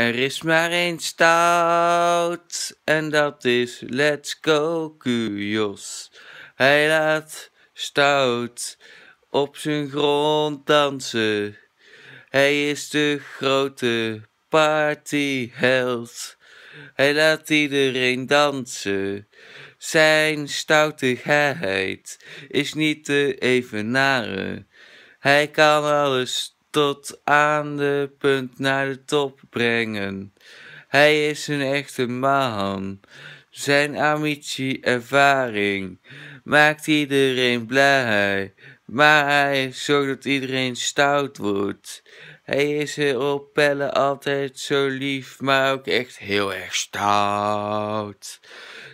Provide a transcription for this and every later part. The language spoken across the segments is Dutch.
Er is maar één stout en dat is Let's Go Kujos. Hij laat stout op zijn grond dansen. Hij is de grote partyheld. Hij laat iedereen dansen. Zijn stoutigheid is niet te evenaren. Hij kan alles tot aan de punt naar de top brengen. Hij is een echte man. Zijn ambitie, ervaring maakt iedereen blij. Maar hij zorgt dat iedereen stout wordt. Hij is op pellen altijd zo lief, maar ook echt heel erg stout.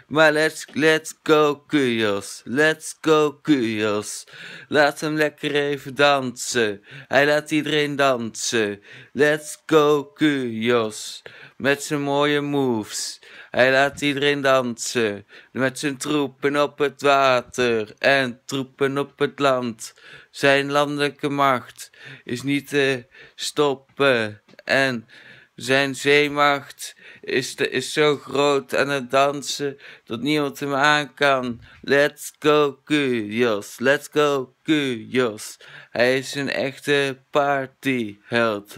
Maar let's, let's go Kujos, let's go Kujos. Laat hem lekker even dansen, hij laat iedereen dansen. Let's go Kujos, met zijn mooie moves. Hij laat iedereen dansen, met zijn troepen op het water en troepen op het land zijn landelijke macht is niet te stoppen. En zijn zeemacht is, is zo groot aan het dansen dat niemand hem aan kan. Let's go Kuyos, let's go Kuyos. Hij is een echte partyheld.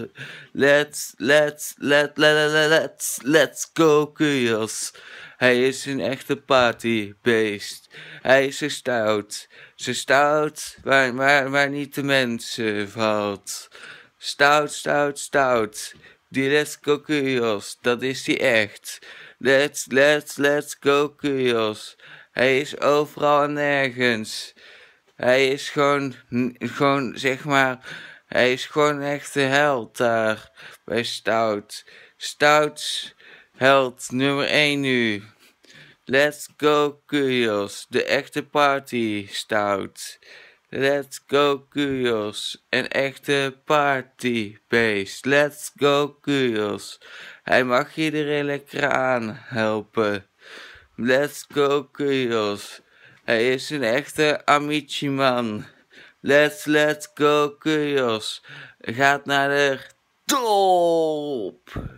Let's, let's, let, let, let, let's, let's go Kuyos. Hij is een echte partybeest. Hij is zo stout. Zo stout waar, niet de mensen valt. Stout, stout, stout. Die let's go curious. dat is hij echt. Let's, let's, let's go curious. Hij is overal en nergens. Hij is gewoon, gewoon zeg maar, hij is gewoon echt de held daar bij Stout. Stout Held nummer 1 nu. Let's go Curios, de echte party stout. Let's go Curios, een echte party beest. Let's go Curios, hij mag iedereen lekker aan helpen. Let's go Curios, hij is een echte amici man. Let's let's go Curios, gaat naar de top.